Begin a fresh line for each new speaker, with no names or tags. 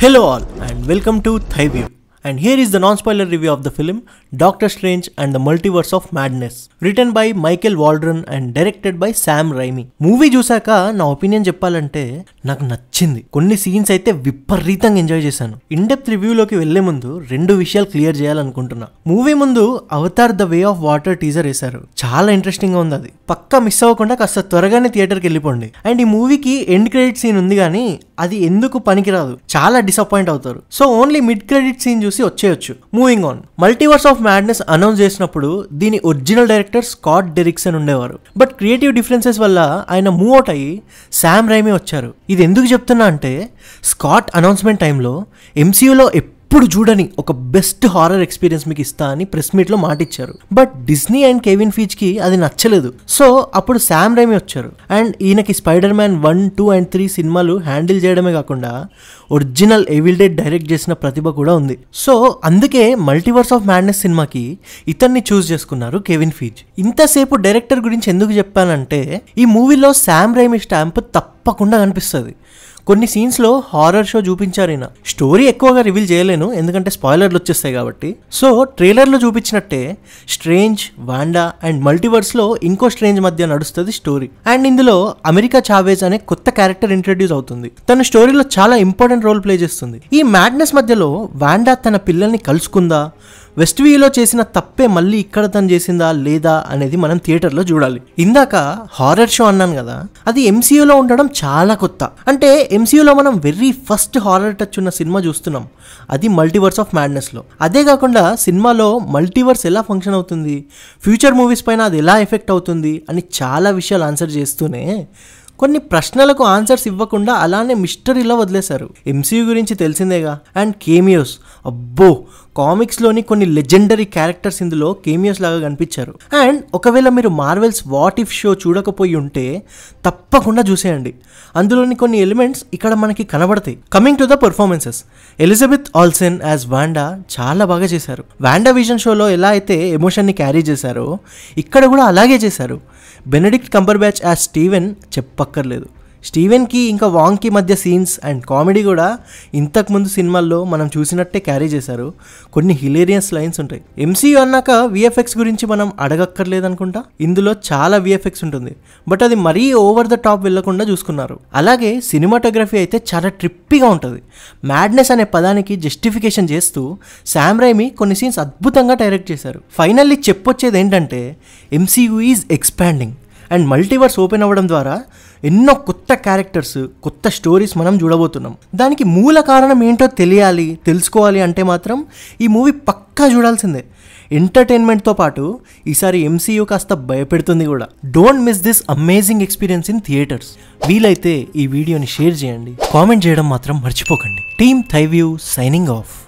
Hello all and welcome to Thai View and here is the non-spoiler review of the film Doctor Strange and the Multiverse of Madness, written by Michael Waldron and directed by Sam Raimi. Movie చూసాక నా opinion చెప్పాలంటే నాకు నచ్చింది కొన్ని scenes అయితే విపరీతంగా enjoy చేశాను in depth రివ్యూలోకి వెళ్లే ముందు రెండు విషయాలు క్లియర్ చేయాలనుకుంటున్నా మూవీ ముందు Avatar the way of water teaser వేశారు చాలా ఇంట్రెస్టింగ్ గా ఉంది అది పక్కా మిస్ అవ్వకుండా కాస్త త్వరగానే థియేటర్కి వెళ్ళిపోండి అండ్ ఈ మూవీకి ఎండ్ క్రెడిట్ సీన్ ఉంది కానీ అది ఎందుకు పనికిరాదు చాలా డిసప్పాయింట్ అవుతారు so only mid credit scene చూసి వచ్చేయచ్చు moving on Multiverse of Madness announce చేసినప్పుడు దీని ఒరిజినల్ డైరెక్టర్ స్కాట్ డెరిక్సన్ ఉండేవారు బట్ క్రియేటివ్ డిఫరెన్సెస్ వల్ల ఆయన మూవ్ అవుట్ అయ్యి శామ్ రైమే వచ్చారు ఇది ఎందుకు చెప్తున్నా అంటే స్కాట్ అనౌన్స్మెంట్ టైంలో ఎంసీయూలో ఎప్పుడు ఎప్పుడు చూడని ఒక బెస్ట్ హారర్ ఎక్స్పీరియన్స్ మీకు ఇస్తా అని ప్రెస్ మీట్లో మాట ఇచ్చారు బట్ డిస్నీ అండ్ కెవిన్ కి అది నచ్చలేదు సో అప్పుడు శామ్ రేమి వచ్చారు అండ్ ఈయనకి Spider Man one two and three సినిమాలు హ్యాండిల్ చేయడమే కాకుండా ఒరిజినల్ ఎవిల్ డేట్ డైరెక్ట్ చేసిన ప్రతిభ కూడా ఉంది సో అందుకే మల్టీవర్స్ ఆఫ్ మ్యాడ్నెస్ సినిమాకి ఇతన్ని చూస్ చేసుకున్నారు కెవిన్ ఫీజ్ ఇంతసేపు డైరెక్టర్ గురించి ఎందుకు చెప్పానంటే ఈ మూవీలో శామ్ రేమి స్టాంప్ తప్ప తప్పకుండా కనిపిస్తుంది కొన్ని సీన్స్లో హారర్ షో చూపించారు ఈయన స్టోరీ ఎక్కువగా రివీల్ చేయలేను ఎందుకంటే స్పాయిలర్లు వచ్చేస్తాయి కాబట్టి సో ట్రైలర్లో చూపించినట్టే స్ట్రేంజ్ వాండా అండ్ మల్టీవర్స్లో ఇంకో స్ట్రేంజ్ మధ్య నడుస్తుంది స్టోరీ అండ్ ఇందులో అమెరికా చావేజ్ అనే కొత్త క్యారెక్టర్ ఇంట్రడ్యూస్ అవుతుంది తన స్టోరీలో చాలా ఇంపార్టెంట్ రోల్ ప్లే చేస్తుంది ఈ మ్యాడ్నెస్ మధ్యలో వాండా తన పిల్లల్ని కలుసుకుందా వెస్ట్వీలో చేసిన తప్పే మళ్ళీ ఇక్కడ తను చేసిందా లేదా అనేది మనం థియేటర్లో చూడాలి ఇందాక హారర్ షో అన్నాను కదా అది ఎంసీయూలో ఉండడం చాలా కొత్త అంటే ఎంసీయూలో మనం వెరీ ఫస్ట్ హారర్ టచ్ ఉన్న సినిమా చూస్తున్నాం అది మల్టీవర్స్ ఆఫ్ మ్యాడ్నెస్లో అదే కాకుండా సినిమాలో మల్టీవర్స్ ఎలా ఫంక్షన్ అవుతుంది ఫ్యూచర్ మూవీస్ పైన అది ఎలా ఎఫెక్ట్ అవుతుంది అని చాలా విషయాలు ఆన్సర్ చేస్తూనే కొన్ని ప్రశ్నలకు ఆన్సర్స్ ఇవ్వకుండా అలానే మిస్టరీలో వదిలేశారు ఎంసీయూ గురించి తెలిసిందేగా అండ్ కేమియోస్ అబ్బో కామిక్స్లోని కొన్ని లెజెండరీ క్యారెక్టర్స్ ఇందులో కేమియోస్ లాగా కనిపించారు అండ్ ఒకవేళ మీరు మార్వెల్స్ వాట్ ఇఫ్ షో చూడకపోయి ఉంటే తప్పకుండా చూసేయండి అందులోని కొన్ని ఎలిమెంట్స్ ఇక్కడ మనకి కనబడతాయి coming to the performances Elizabeth Olsen as Wanda చాలా బాగా చేశారు వాండా విజన్ షోలో ఎలా అయితే ఎమోషన్ని క్యారీ చేశారో ఇక్కడ కూడా అలాగే చేశారు Benedict Cumberbatch as Stephen చెప్పక్కర్లేదు స్టీవెన్కి ఇంకా వాంగ్కి మధ్య సీన్స్ అండ్ కామెడీ కూడా ఇంతకుముందు సినిమాల్లో మనం చూసినట్టే క్యారీ చేశారు కొన్ని హిలేరియస్ లైన్స్ ఉంటాయి ఎంసీయూ అన్నాక విఎఫ్ఎక్స్ గురించి మనం అడగక్కర్లేదనుకుంటా ఇందులో చాలా విఎఫ్ఎక్స్ ఉంటుంది బట్ అది మరీ ఓవర్ ద టాప్ వెళ్లకుండా చూసుకున్నారు అలాగే సినిమాటోగ్రఫీ అయితే చాలా ట్రిప్పీగా ఉంటుంది మ్యాడ్నెస్ అనే పదానికి జస్టిఫికేషన్ చేస్తూ శామ్రైమి కొన్ని సీన్స్ అద్భుతంగా డైరెక్ట్ చేశారు ఫైనల్లీ చెప్పొచ్చేది ఏంటంటే MCU is expanding and multiverse open అవ్వడం ద్వారా ఎన్నో కొత్త క్యారెక్టర్స్ కొత్త స్టోరీస్ మనం చూడబోతున్నాం దానికి మూల కారణం ఏంటో తెలియాలి తెలుసుకోవాలి అంటే మాత్రం ఈ మూవీ పక్కా చూడాల్సిందే ఎంటర్టైన్మెంట్తో పాటు ఈసారి ఎంసీయూ కాస్త భయపెడుతుంది కూడా don't miss this amazing experience in theatres వీలైతే ఈ వీడియోని షేర్ చేయండి కామెంట్ చేయడం మాత్రం మర్చిపోకండి టీమ్ థైవ్యూ సైనింగ్ ఆఫ్